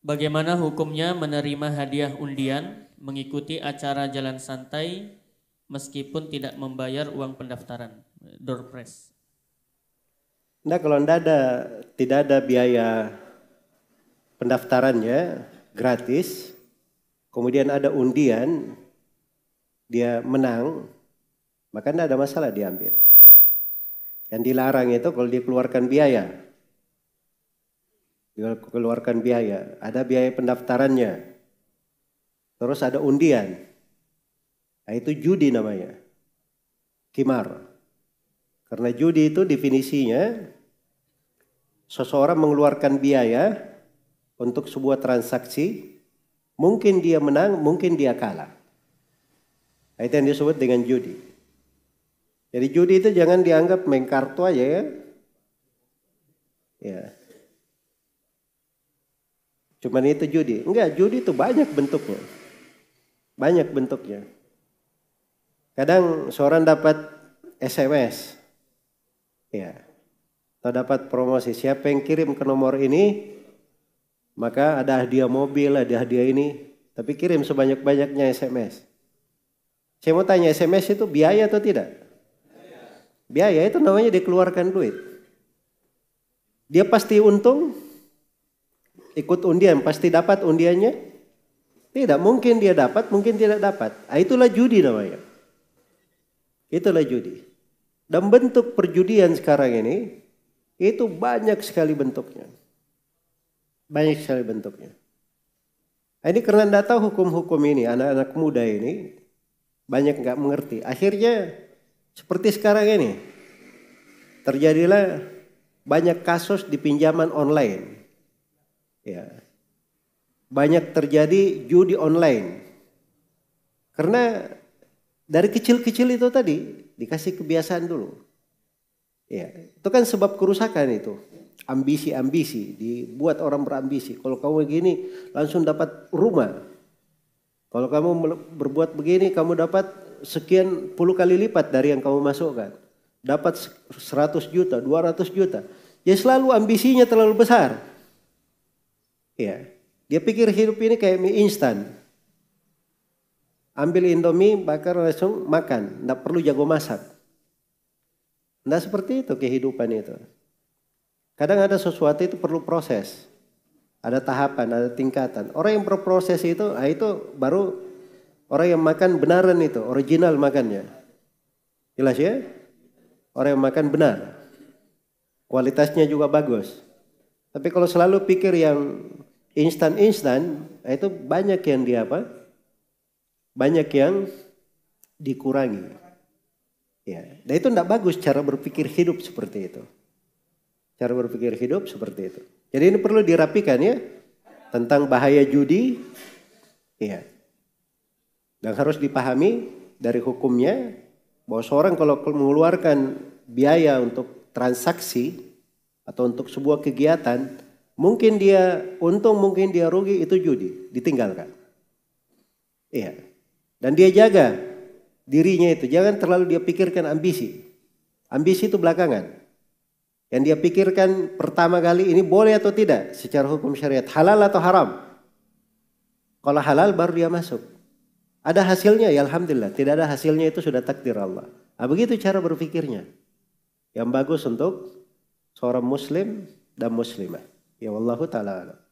Bagaimana hukumnya menerima hadiah undian, mengikuti acara jalan santai meskipun tidak membayar uang pendaftaran, door press? Nah, kalau tidak ada tidak ada biaya pendaftarannya gratis, kemudian ada undian, dia menang, maka tidak ada masalah diambil. Yang dilarang itu kalau dikeluarkan biaya, keluarkan biaya. Ada biaya pendaftarannya. Terus ada undian. Nah, itu judi namanya. Kimar. Karena judi itu definisinya seseorang mengeluarkan biaya untuk sebuah transaksi, mungkin dia menang, mungkin dia kalah. Nah, itu yang disebut dengan judi. Jadi judi itu jangan dianggap main kartu aja ya. Ya. Cuman itu judi. Enggak, judi itu banyak bentuknya. Banyak bentuknya. Kadang seorang dapat SMS. Ya. Atau dapat promosi. Siapa yang kirim ke nomor ini, maka ada hadiah mobil, ada hadiah ini. Tapi kirim sebanyak-banyaknya SMS. Saya mau tanya SMS itu biaya atau tidak? Biaya itu namanya dikeluarkan duit. Dia pasti untung, ikut undian pasti dapat undiannya? Tidak, mungkin dia dapat, mungkin tidak dapat. Ah, itulah judi namanya. Itulah judi. Dan bentuk perjudian sekarang ini itu banyak sekali bentuknya. Banyak sekali bentuknya. Nah, ini karena tidak tahu hukum-hukum ini, anak-anak muda ini banyak nggak mengerti. Akhirnya seperti sekarang ini terjadilah banyak kasus di pinjaman online. Ya. Banyak terjadi judi online. Karena dari kecil-kecil itu tadi dikasih kebiasaan dulu. Ya, itu kan sebab kerusakan itu. Ambisi-ambisi, dibuat orang berambisi. Kalau kamu begini langsung dapat rumah. Kalau kamu berbuat begini kamu dapat sekian puluh kali lipat dari yang kamu masukkan. Dapat 100 juta, 200 juta. Ya selalu ambisinya terlalu besar. Ya. Dia pikir hidup ini kayak mie instan. Ambil Indomie, bakar langsung makan. Tidak perlu jago masak. Tidak seperti itu kehidupan itu. Kadang ada sesuatu itu perlu proses. Ada tahapan, ada tingkatan. Orang yang berproses itu, nah itu baru orang yang makan benaran itu, original makannya. Jelas ya? Orang yang makan benar. Kualitasnya juga bagus. Tapi kalau selalu pikir yang instan-instan nah itu banyak yang di apa? Banyak yang dikurangi. Ya, dan itu tidak bagus cara berpikir hidup seperti itu. Cara berpikir hidup seperti itu. Jadi ini perlu dirapikan ya tentang bahaya judi. Ya, Dan harus dipahami dari hukumnya bahwa seorang kalau mengeluarkan biaya untuk transaksi atau untuk sebuah kegiatan Mungkin dia untung, mungkin dia rugi, itu judi, ditinggalkan. Iya. Dan dia jaga dirinya itu, jangan terlalu dia pikirkan ambisi. Ambisi itu belakangan. Yang dia pikirkan pertama kali ini boleh atau tidak secara hukum syariat, halal atau haram. Kalau halal baru dia masuk. Ada hasilnya ya Alhamdulillah. Tidak ada hasilnya itu sudah takdir Allah. Nah, begitu cara berpikirnya. Yang bagus untuk seorang muslim dan muslimah. يا والله تعالى أعلم